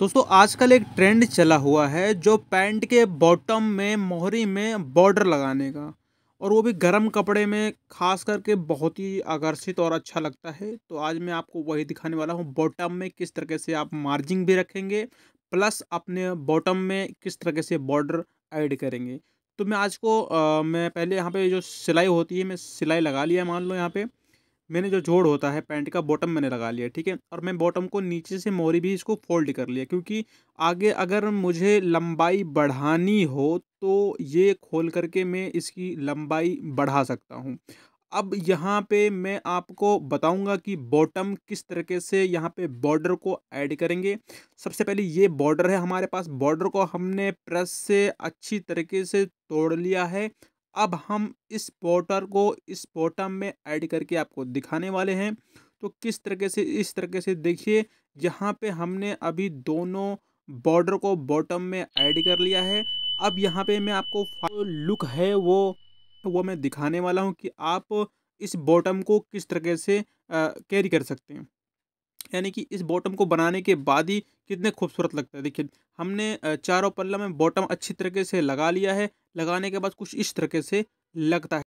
दोस्तों आजकल एक ट्रेंड चला हुआ है जो पैंट के बॉटम में मोहरी में बॉर्डर लगाने का और वो भी गर्म कपड़े में खास करके बहुत ही आकर्षित और अच्छा लगता है तो आज मैं आपको वही दिखाने वाला हूँ बॉटम में किस तरीके से आप मार्जिंग भी रखेंगे प्लस अपने बॉटम में किस तरीके से बॉर्डर ऐड करेंगे तो मैं आज को आ, मैं पहले यहाँ पे जो सिलाई होती है मैं सिलाई लगा लिया मान लो यहाँ पे मैंने जो जोड़ होता है पैंट का बॉटम मैंने लगा लिया ठीक है और मैं बॉटम को नीचे से मोरी भी इसको फोल्ड कर लिया क्योंकि आगे अगर मुझे लंबाई बढ़ानी हो तो ये खोल करके मैं इसकी लंबाई बढ़ा सकता हूँ अब यहाँ पे मैं आपको बताऊंगा कि बॉटम किस तरीके से यहाँ पे बॉर्डर को ऐड करेंगे सबसे पहले ये बॉर्डर है हमारे पास बॉर्डर को हमने प्रेस से अच्छी तरीके से तोड़ लिया है अब हम इस पोर्टर को इस बॉटम में ऐड करके आपको दिखाने वाले हैं तो किस तरीके से इस तरीके से देखिए यहाँ पे हमने अभी दोनों बॉर्डर को बॉटम में ऐड कर लिया है अब यहाँ पे मैं आपको लुक है वो वो मैं दिखाने वाला हूँ कि आप इस बॉटम को किस तरीके से कैरी कर सकते हैं यानी कि इस बॉटम को बनाने के बाद ही कितने खूबसूरत लगता है देखिए हमने चारों पल्ला में बॉटम अच्छी तरीके से लगा लिया है लगाने के बाद कुछ इस तरीके से लगता है